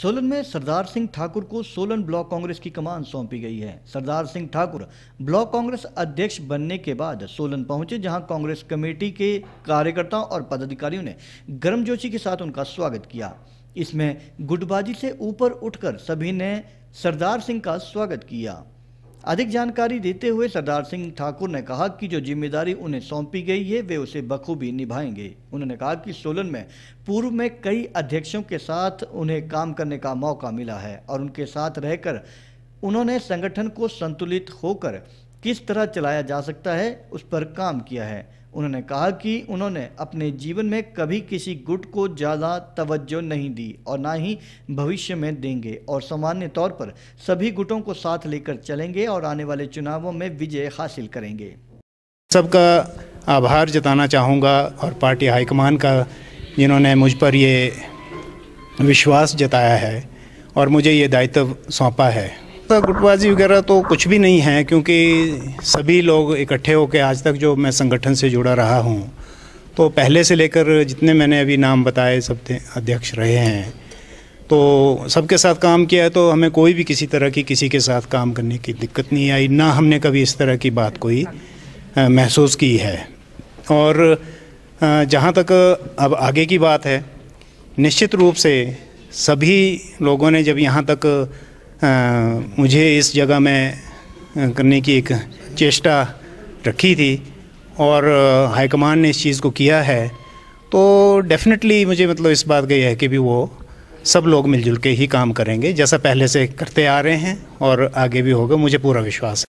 सोलन में सरदार सिंह ठाकुर को सोलन ब्लॉक कांग्रेस की कमान सौंपी गई है सरदार सिंह ठाकुर ब्लॉक कांग्रेस अध्यक्ष बनने के बाद सोलन पहुंचे जहां कांग्रेस कमेटी के कार्यकर्ताओं और पदाधिकारियों ने गर्मजोशी के साथ उनका स्वागत किया इसमें गुटबाजी से ऊपर उठकर सभी ने सरदार सिंह का स्वागत किया अधिक जानकारी देते हुए सरदार सिंह ठाकुर ने कहा कि जो जिम्मेदारी उन्हें सौंपी गई है वे उसे बखूबी निभाएंगे उन्होंने कहा कि सोलन में पूर्व में कई अध्यक्षों के साथ उन्हें काम करने का मौका मिला है और उनके साथ रहकर उन्होंने संगठन को संतुलित होकर किस तरह चलाया जा सकता है उस पर काम किया है उन्होंने कहा कि उन्होंने अपने जीवन में कभी किसी गुट को ज़्यादा तवज्जो नहीं दी और ना ही भविष्य में देंगे और सामान्य तौर पर सभी गुटों को साथ लेकर चलेंगे और आने वाले चुनावों में विजय हासिल करेंगे सबका आभार जताना चाहूँगा और पार्टी हाईकमान का जिन्होंने मुझ पर ये विश्वास जताया है और मुझे ये दायित्व सौंपा है तक गुटबाजी वगैरह तो कुछ भी नहीं है क्योंकि सभी लोग इकट्ठे होकर आज तक जो मैं संगठन से जुड़ा रहा हूँ तो पहले से लेकर जितने मैंने अभी नाम बताए सब अध्यक्ष रहे हैं तो सबके साथ काम किया है तो हमें कोई भी किसी तरह की किसी के साथ काम करने की दिक्कत नहीं आई ना हमने कभी इस तरह की बात कोई महसूस की है और जहाँ तक अब आगे की बात है निश्चित रूप से सभी लोगों ने जब यहाँ तक मुझे इस जगह में करने की एक चेष्टा रखी थी और हाईकमान ने इस चीज़ को किया है तो डेफिनेटली मुझे मतलब इस बात का यह है कि भी वो सब लोग मिलजुल के ही काम करेंगे जैसा पहले से करते आ रहे हैं और आगे भी होगा मुझे पूरा विश्वास है